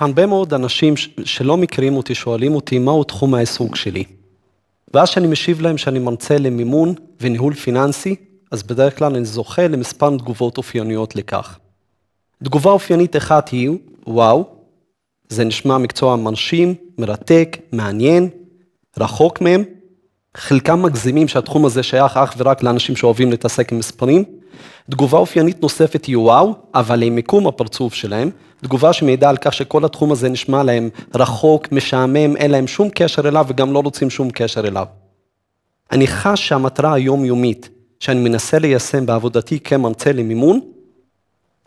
הרבה מאוד אנשים שלא מכירים אותי שואלים אותי מהו תחום העיסוק שלי. ואז כשאני משיב להם שאני מרצה למימון וניהול פיננסי, אז בדרך כלל אני זוכה למספר תגובות אופייניות לכך. תגובה אופיינית אחת היא, וואו, זה נשמע מקצוע מרשים, מרתק, מעניין, רחוק מהם. חלקם מגזימים שהתחום הזה שייך אך ורק לאנשים שאוהבים להתעסק עם מספרים. תגובה אופיינית נוספת היא וואו, אבל עם מיקום הפרצוף שלהם, תגובה שמעידה על כך שכל התחום הזה נשמע להם רחוק, משעמם, אין להם שום קשר אליו וגם לא רוצים שום קשר אליו. אני חש שהמטרה היומיומית שאני מנסה ליישם בעבודתי כמרצה למימון,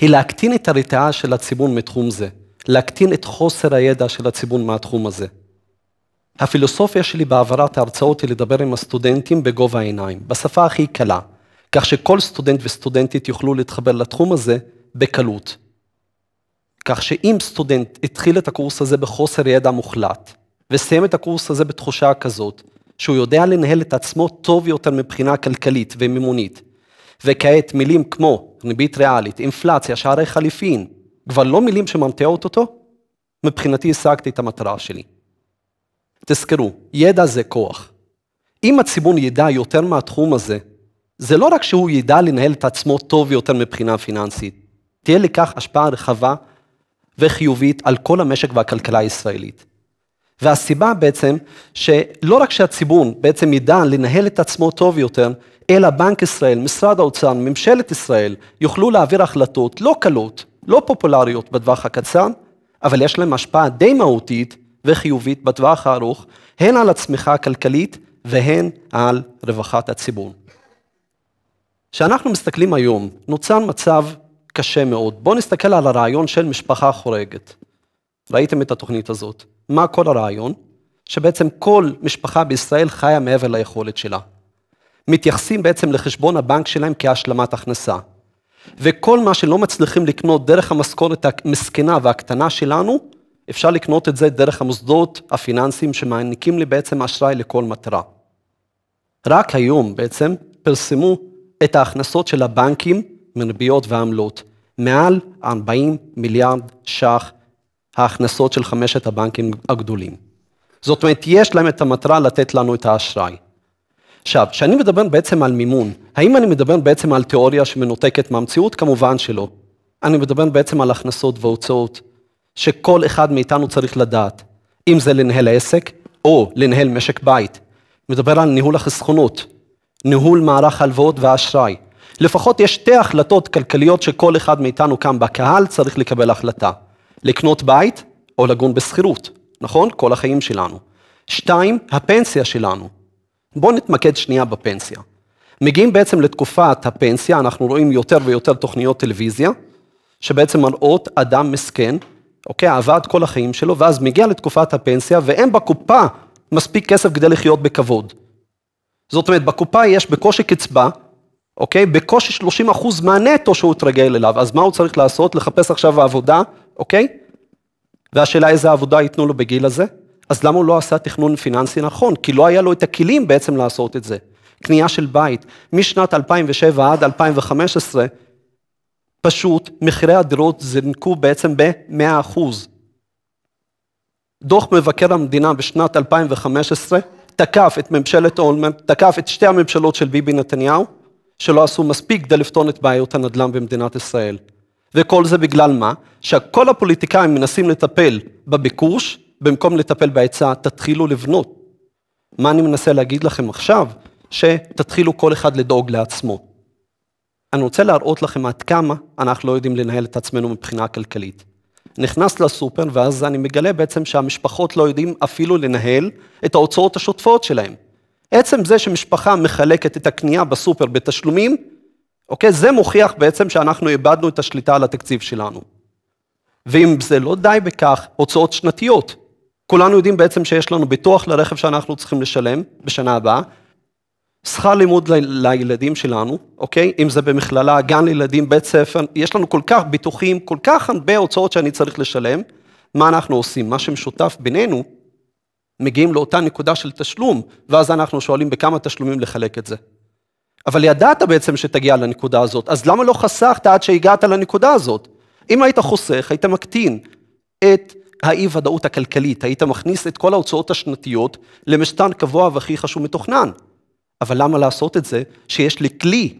היא להקטין את הרתעה של הציבור מתחום זה, להקטין את חוסר הידע של הציבור מהתחום הזה. הפילוסופיה שלי בהעברת ההרצאות היא לדבר עם הסטודנטים בגובה העיניים, בשפה הכי קלה, כך שכל סטודנט וסטודנטית יוכלו להתחבר לתחום הזה בקלות. כך שאם סטודנט התחיל את הקורס הזה בחוסר ידע מוחלט, וסיים את הקורס הזה בתחושה כזאת, שהוא יודע לנהל את עצמו טוב יותר מבחינה כלכלית ומימונית, וכעת מילים כמו ריבית ריאלית, אינפלציה, שערי חליפין, כבר לא מילים שממתיעות אותו, מבחינתי השגתי את המטרה שלי. תזכרו, ידע זה כוח. אם הציבור ידע יותר מהתחום הזה, זה לא רק שהוא ידע לנהל את עצמו טוב יותר מבחינה פיננסית, תהיה לכך השפעה רחבה וחיובית על כל המשק והכלכלה הישראלית. והסיבה בעצם, שלא רק שהציבור בעצם ידע לנהל את עצמו טוב יותר, אלא בנק ישראל, משרד האוצר, ממשלת ישראל, יוכלו להעביר החלטות לא קלות, לא פופולריות בטווח הקצר, אבל יש להם השפעה די מהותית וחיובית בטווח הארוך, הן על הצמיחה הכלכלית והן על רווחת הציבור. כשאנחנו מסתכלים היום, נוצר מצב קשה מאוד. בואו נסתכל על הרעיון של משפחה חורגת. ראיתם את התוכנית הזאת. מה כל הרעיון? שבעצם כל משפחה בישראל חיה מעבר ליכולת שלה. מתייחסים בעצם לחשבון הבנק שלהם כהשלמת הכנסה. וכל מה שלא מצליחים לקנות דרך המשכורת המסכנה והקטנה שלנו, אפשר לקנות את זה דרך המוסדות הפיננסיים שמעניקים לי בעצם אשראי לכל מטרה. רק היום בעצם פרסמו את ההכנסות של הבנקים מריביות ועמלות, מעל 40 מיליארד ש"ח ההכנסות של חמשת הבנקים הגדולים. זאת אומרת, יש להם את המטרה לתת לנו את האשראי. עכשיו, כשאני מדבר בעצם על מימון, האם אני מדבר בעצם על תיאוריה שמנותקת מהמציאות? כמובן שלא. אני מדבר בעצם על הכנסות והוצאות, שכל אחד מאיתנו צריך לדעת, אם זה לנהל עסק או לנהל משק בית. מדבר על ניהול החסכונות, ניהול מערך הלוואות והאשראי. לפחות יש שתי החלטות כלכליות שכל אחד מאיתנו כאן בקהל צריך לקבל החלטה. לקנות בית או לגון בשכירות, נכון? כל החיים שלנו. שתיים, הפנסיה שלנו. בואו נתמקד שנייה בפנסיה. מגיעים בעצם לתקופת הפנסיה, אנחנו רואים יותר ויותר תוכניות טלוויזיה, שבעצם מראות אדם מסכן, אוקיי, עבד כל החיים שלו, ואז מגיע לתקופת הפנסיה, ואין בקופה מספיק כסף כדי לחיות בכבוד. זאת אומרת, בקופה יש בקושי קצבה, אוקיי? בקושי 30 אחוז מהנטו שהוא התרגל אליו, אז מה הוא צריך לעשות? לחפש עכשיו עבודה, אוקיי? והשאלה איזה עבודה ייתנו לו בגיל הזה? אז למה הוא לא עשה תכנון פיננסי נכון? כי לא היה לו את הכלים בעצם לעשות את זה. קנייה של בית, משנת 2007 עד 2015, פשוט מחירי הדירות זינקו בעצם ב-100 אחוז. דוח מבקר המדינה בשנת 2015 תקף את ממשלת אולמרט, תקף את שתי הממשלות של ביבי נתניהו, שלא עשו מספיק כדי לפתור את בעיות הנדל"ן במדינת ישראל. וכל זה בגלל מה? שכל הפוליטיקאים מנסים לטפל בביקוש במקום לטפל בהיצע, תתחילו לבנות. מה אני מנסה להגיד לכם עכשיו? שתתחילו כל אחד לדאוג לעצמו. אני רוצה להראות לכם עד כמה אנחנו לא יודעים לנהל את עצמנו מבחינה כלכלית. נכנס לסופר ואז אני מגלה בעצם שהמשפחות לא יודעים אפילו לנהל את ההוצאות השוטפות שלהם. עצם זה שמשפחה מחלקת את הקנייה בסופר בתשלומים, אוקיי? זה מוכיח בעצם שאנחנו איבדנו את השליטה על התקציב שלנו. ואם זה לא די בכך, הוצאות שנתיות. כולנו יודעים בעצם שיש לנו ביטוח לרכב שאנחנו צריכים לשלם בשנה הבאה, שכר לימוד ל- לילדים שלנו, אוקיי? אם זה במכללה, גן לילדים, בית ספר, יש לנו כל כך ביטוחים, כל כך הרבה הוצאות שאני צריך לשלם. מה אנחנו עושים? מה שמשותף בינינו מגיעים לאותה נקודה של תשלום, ואז אנחנו שואלים בכמה תשלומים לחלק את זה. אבל ידעת בעצם שתגיע לנקודה הזאת, אז למה לא חסכת עד שהגעת לנקודה הזאת? אם היית חוסך, היית מקטין את האי-ודאות הכלכלית, היית מכניס את כל ההוצאות השנתיות למשתן קבוע והכי חשוב מתוכנן. אבל למה לעשות את זה שיש לי כלי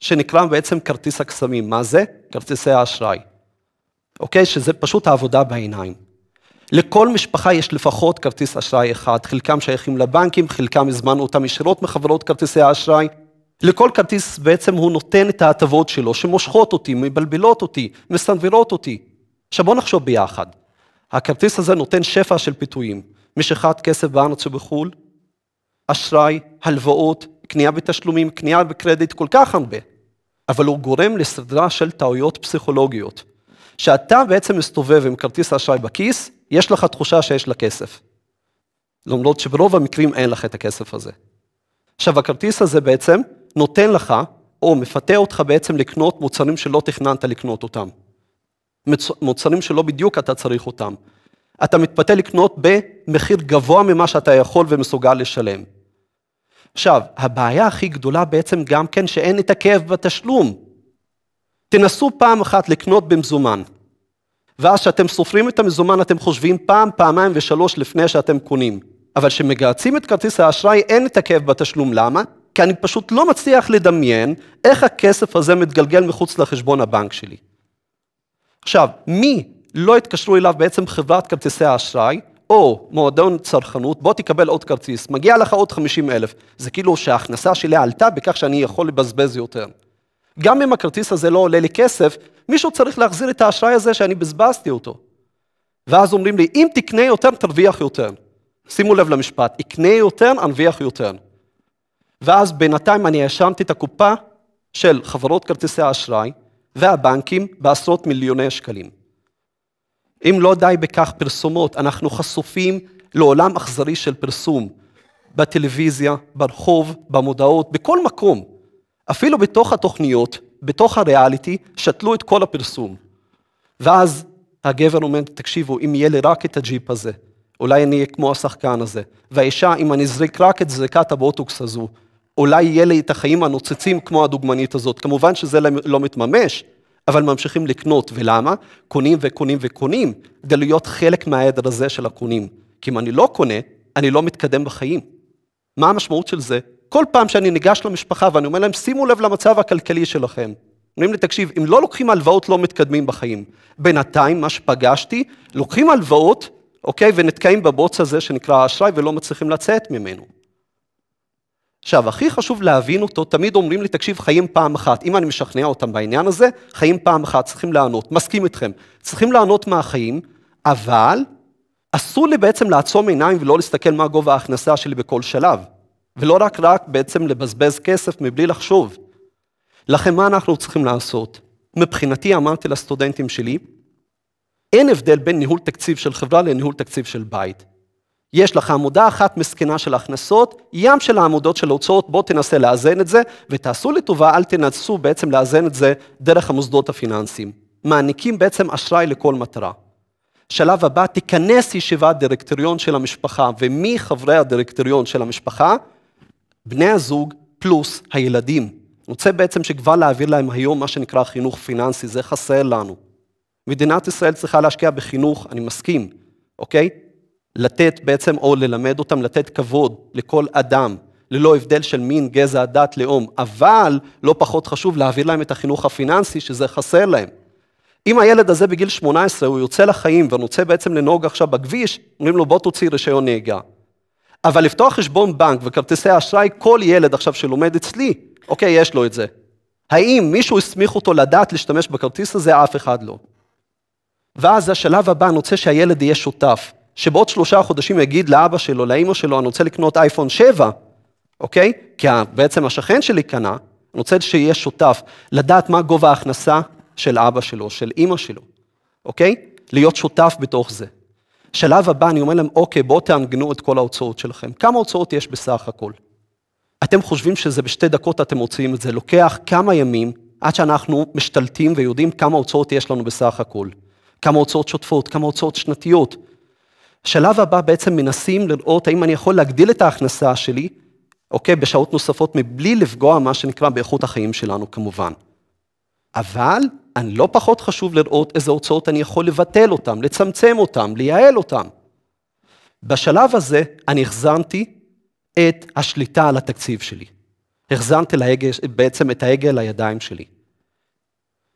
שנקרא בעצם כרטיס הקסמים? מה זה? כרטיסי האשראי. אוקיי? שזה פשוט העבודה בעיניים. לכל משפחה יש לפחות כרטיס אשראי אחד, חלקם שייכים לבנקים, חלקם הזמנו אותם ישירות מחברות כרטיסי האשראי. לכל כרטיס בעצם הוא נותן את ההטבות שלו, שמושכות אותי, מבלבלות אותי, מסנוורות אותי. עכשיו בואו נחשוב ביחד. הכרטיס הזה נותן שפע של פיתויים, משיכת כסף בארץ ובחו"ל, אשראי, הלוואות, קנייה בתשלומים, קנייה בקרדיט, כל כך הרבה. אבל הוא גורם לסדרה של טעויות פסיכולוגיות. שאתה בעצם מסתובב עם כרטיס האשראי בכיס, יש לך תחושה שיש לה כסף. למרות שברוב המקרים אין לך את הכסף הזה. עכשיו, הכרטיס הזה בעצם נותן לך, או מפתה אותך בעצם לקנות מוצרים שלא תכננת לקנות אותם. מוצרים שלא בדיוק אתה צריך אותם. אתה מתפתה לקנות במחיר גבוה ממה שאתה יכול ומסוגל לשלם. עכשיו, הבעיה הכי גדולה בעצם גם כן שאין את הכאב בתשלום. תנסו פעם אחת לקנות במזומן. ואז כשאתם סופרים את המזומן, אתם חושבים פעם, פעמיים ושלוש לפני שאתם קונים. אבל כשמגהצים את כרטיס האשראי, אין את הכאב בתשלום. למה? כי אני פשוט לא מצליח לדמיין איך הכסף הזה מתגלגל מחוץ לחשבון הבנק שלי. עכשיו, מי לא התקשרו אליו בעצם חברת כרטיסי האשראי, או מועדון צרכנות, בוא תקבל עוד כרטיס, מגיע לך עוד 50 אלף. זה כאילו שההכנסה שלי עלתה בכך שאני יכול לבזבז יותר. גם אם הכרטיס הזה לא עולה לי כסף, מישהו צריך להחזיר את האשראי הזה שאני בזבזתי אותו. ואז אומרים לי, אם תקנה יותר, תרוויח יותר. שימו לב למשפט, אקנה יותר, ארוויח יותר. ואז בינתיים אני האשמתי את הקופה של חברות כרטיסי האשראי והבנקים בעשרות מיליוני שקלים. אם לא די בכך פרסומות, אנחנו חשופים לעולם אכזרי של פרסום, בטלוויזיה, ברחוב, במודעות, בכל מקום. אפילו בתוך התוכניות, בתוך הריאליטי, שתלו את כל הפרסום. ואז הגבר אומר, תקשיבו, אם יהיה לי רק את הג'יפ הזה, אולי אני אהיה כמו השחקן הזה. והאישה, אם אני אזריק רק את זריקת הבוטוקס הזו, אולי יהיה לי את החיים הנוצצים כמו הדוגמנית הזאת. כמובן שזה לא, לא מתממש, אבל ממשיכים לקנות. ולמה? קונים וקונים וקונים, כדי להיות חלק מהעדר הזה של הקונים. כי אם אני לא קונה, אני לא מתקדם בחיים. מה המשמעות של זה? כל פעם שאני ניגש למשפחה ואני אומר להם, שימו לב למצב הכלכלי שלכם. אומרים לי, תקשיב, אם לא לוקחים הלוואות, לא מתקדמים בחיים. בינתיים, מה שפגשתי, לוקחים הלוואות, אוקיי, ונתקעים בבוץ הזה שנקרא האשראי ולא מצליחים לצאת ממנו. עכשיו, הכי חשוב להבין אותו, תמיד אומרים לי, תקשיב, חיים פעם אחת. אם אני משכנע אותם בעניין הזה, חיים פעם אחת, צריכים לענות. מסכים איתכם. צריכים לענות מהחיים, אבל אסור לי בעצם לעצום עיניים ולא להסתכל מה גובה ההכנסה שלי בכל שלב. ולא רק רק בעצם לבזבז כסף מבלי לחשוב. לכן מה אנחנו צריכים לעשות? מבחינתי אמרתי לסטודנטים שלי, אין הבדל בין ניהול תקציב של חברה לניהול תקציב של בית. יש לך עמודה אחת מסכנה של הכנסות, ים של העמודות של הוצאות, בוא תנסה לאזן את זה, ותעשו לי טובה, אל תנסו בעצם לאזן את זה דרך המוסדות הפיננסיים. מעניקים בעצם אשראי לכל מטרה. שלב הבא, תיכנס ישיבת דירקטוריון של המשפחה, ומי חברי הדירקטוריון של המשפחה? בני הזוג פלוס הילדים. אני רוצה בעצם שכבר להעביר להם היום מה שנקרא חינוך פיננסי, זה חסר לנו. מדינת ישראל צריכה להשקיע בחינוך, אני מסכים, אוקיי? לתת בעצם, או ללמד אותם לתת כבוד לכל אדם, ללא הבדל של מין, גזע, דת, לאום, אבל לא פחות חשוב להעביר להם את החינוך הפיננסי, שזה חסר להם. אם הילד הזה בגיל 18, הוא יוצא לחיים ורוצה בעצם לנהוג עכשיו בכביש, אומרים לו בוא תוציא רישיון נהיגה. אבל לפתוח חשבון בנק וכרטיסי אשראי, כל ילד עכשיו שלומד אצלי, אוקיי, יש לו את זה. האם מישהו הסמיך אותו לדעת להשתמש בכרטיס הזה? אף אחד לא. ואז השלב הבא, אני רוצה שהילד יהיה שותף. שבעוד שלושה חודשים יגיד לאבא שלו, לאימא שלו, אני רוצה לקנות אייפון 7, אוקיי? כי בעצם השכן שלי קנה, אני רוצה שיהיה שותף, לדעת מה גובה ההכנסה של אבא שלו, של אימא שלו, אוקיי? להיות שותף בתוך זה. שלב הבא אני אומר להם, אוקיי, בואו תאמגנו את כל ההוצאות שלכם. כמה הוצאות יש בסך הכל? אתם חושבים שזה בשתי דקות אתם מוציאים את זה, לוקח כמה ימים עד שאנחנו משתלטים ויודעים כמה הוצאות יש לנו בסך הכל. כמה הוצאות שוטפות, כמה הוצאות שנתיות. השלב הבא בעצם מנסים לראות האם אני יכול להגדיל את ההכנסה שלי, אוקיי, בשעות נוספות, מבלי לפגוע מה שנקרא באיכות החיים שלנו כמובן. אבל אני לא פחות חשוב לראות איזה הוצאות אני יכול לבטל אותן, לצמצם אותן, לייעל אותן. בשלב הזה אני החזנתי את השליטה על התקציב שלי. החזנתי להגל, בעצם את ההגה לידיים שלי.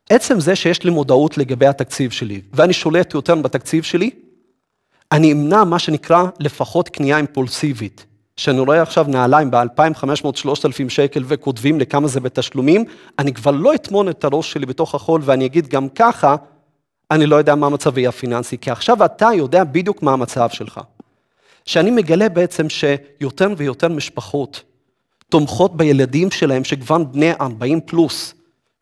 עצם זה שיש לי מודעות לגבי התקציב שלי, ואני שולט יותר בתקציב שלי, אני אמנע מה שנקרא לפחות קנייה אימפולסיבית. שאני רואה עכשיו נעליים ב-2,500-3,000 שקל וכותבים לי כמה זה בתשלומים, אני כבר לא אטמון את הראש שלי בתוך החול ואני אגיד גם ככה, אני לא יודע מה מצבי הפיננסי, כי עכשיו אתה יודע בדיוק מה המצב שלך. שאני מגלה בעצם שיותר ויותר משפחות תומכות בילדים שלהם שכבר בני 40 פלוס,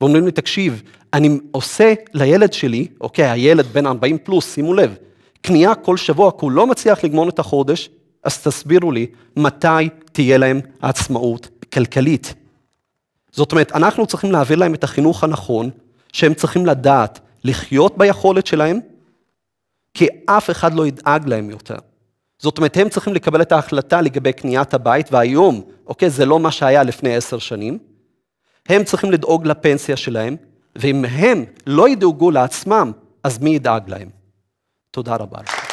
ואומרים לי, תקשיב, אני עושה לילד שלי, אוקיי, הילד בן 40 פלוס, שימו לב, קנייה כל שבוע, כי הוא לא מצליח לגמור את החודש, אז תסבירו לי מתי תהיה להם עצמאות כלכלית. זאת אומרת, אנחנו צריכים להעביר להם את החינוך הנכון, שהם צריכים לדעת לחיות ביכולת שלהם, כי אף אחד לא ידאג להם יותר. זאת אומרת, הם צריכים לקבל את ההחלטה לגבי קניית הבית, והיום, אוקיי, זה לא מה שהיה לפני עשר שנים. הם צריכים לדאוג לפנסיה שלהם, ואם הם לא ידאגו לעצמם, אז מי ידאג להם? תודה רבה.